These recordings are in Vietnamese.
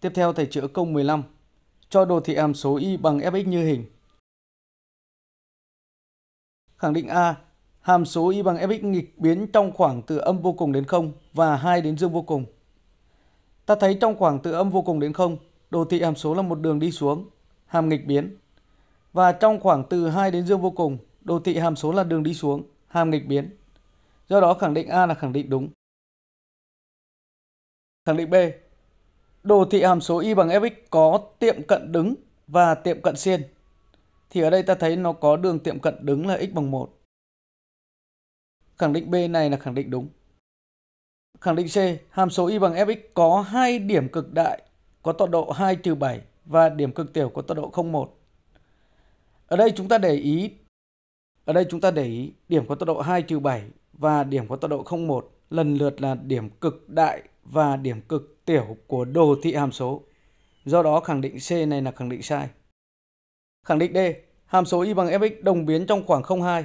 Tiếp theo thầy chữa câu 15. Cho đồ thị hàm số y bằng fx như hình. Khẳng định A, hàm số y bằng fx nghịch biến trong khoảng từ âm vô cùng đến 0 và 2 đến dương vô cùng. Ta thấy trong khoảng từ âm vô cùng đến 0, đồ thị hàm số là một đường đi xuống, hàm nghịch biến. Và trong khoảng từ 2 đến dương vô cùng, đồ thị hàm số là đường đi xuống, hàm nghịch biến. Do đó khẳng định A là khẳng định đúng. Khẳng định B, đồ thị hàm số y bằng fx có tiệm cận đứng và tiệm cận xiên. Thì ở đây ta thấy nó có đường tiệm cận đứng là x bằng 1. Khẳng định B này là khẳng định đúng. Khẳng định C, hàm số y bằng fx có hai điểm cực đại có tọa độ 2 trừ 7 và điểm cực tiểu có tọa độ 01. Ở đây chúng ta để ý ở đây chúng ta để ý điểm có tọa độ 2 trừ 7 và điểm có tọa độ 01 lần lượt là điểm cực đại và điểm cực tiểu của đồ thị hàm số. Do đó khẳng định C này là khẳng định sai. Khẳng định D, hàm số y bằng fx đồng biến trong khoảng 02.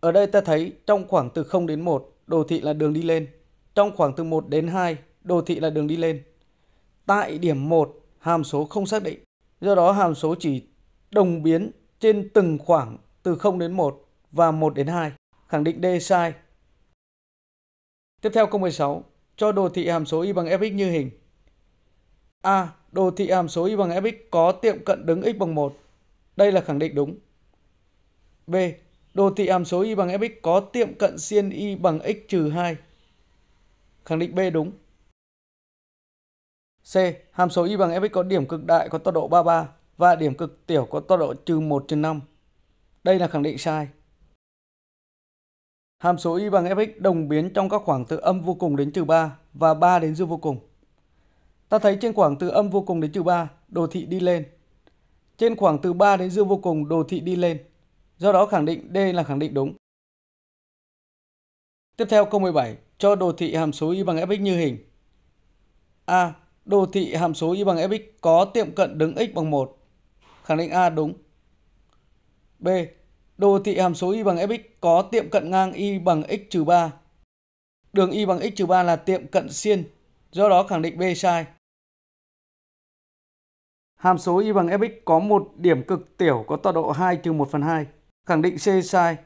Ở đây ta thấy trong khoảng từ 0 đến 1, đồ thị là đường đi lên. Trong khoảng từ 1 đến 2, đồ thị là đường đi lên. Tại điểm 1, hàm số không xác định. Do đó hàm số chỉ đồng biến trên từng khoảng từ 0 đến 1 và 1 đến 2. Khẳng định D sai. Tiếp theo câu 16 cho đồ thị hàm số y bằng fx như hình. A. Đồ thị hàm số y bằng fx có tiệm cận đứng x bằng 1. Đây là khẳng định đúng. B. Đồ thị hàm số y bằng fx có tiệm cận xiên y bằng x trừ 2. Khẳng định B đúng. C. Hàm số y bằng fx có điểm cực đại có tọa độ 33 và điểm cực tiểu có tọa độ trừ 1 trên 5. Đây là khẳng định sai. Hàm số y bằng fx đồng biến trong các khoảng từ âm vô cùng đến trừ 3 và 3 đến dương vô cùng. Ta thấy trên khoảng từ âm vô cùng đến trừ 3, đồ thị đi lên. Trên khoảng từ 3 đến dương vô cùng, đồ thị đi lên. Do đó khẳng định D là khẳng định đúng. Tiếp theo câu 17, cho đồ thị hàm số y bằng fx như hình. A. Đồ thị hàm số y bằng fx có tiệm cận đứng x bằng 1. Khẳng định A đúng. B. Đồ thị hàm số y bằng fx có tiệm cận ngang y bằng x trừ 3. Đường y bằng x trừ 3 là tiệm cận xiên, do đó khẳng định B sai. Hàm số y bằng fx có một điểm cực tiểu có tọa độ 2 trừ 1 phần 2, khẳng định C sai.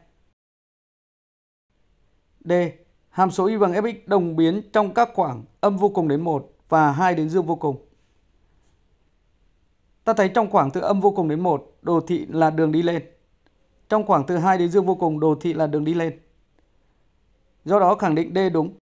D. Hàm số y bằng fx đồng biến trong các khoảng âm vô cùng đến 1 và 2 đến dương vô cùng. Ta thấy trong khoảng từ âm vô cùng đến 1, đồ thị là đường đi lên. Trong khoảng từ 2 đến dương vô cùng, đồ thị là đường đi lên. Do đó khẳng định D đúng.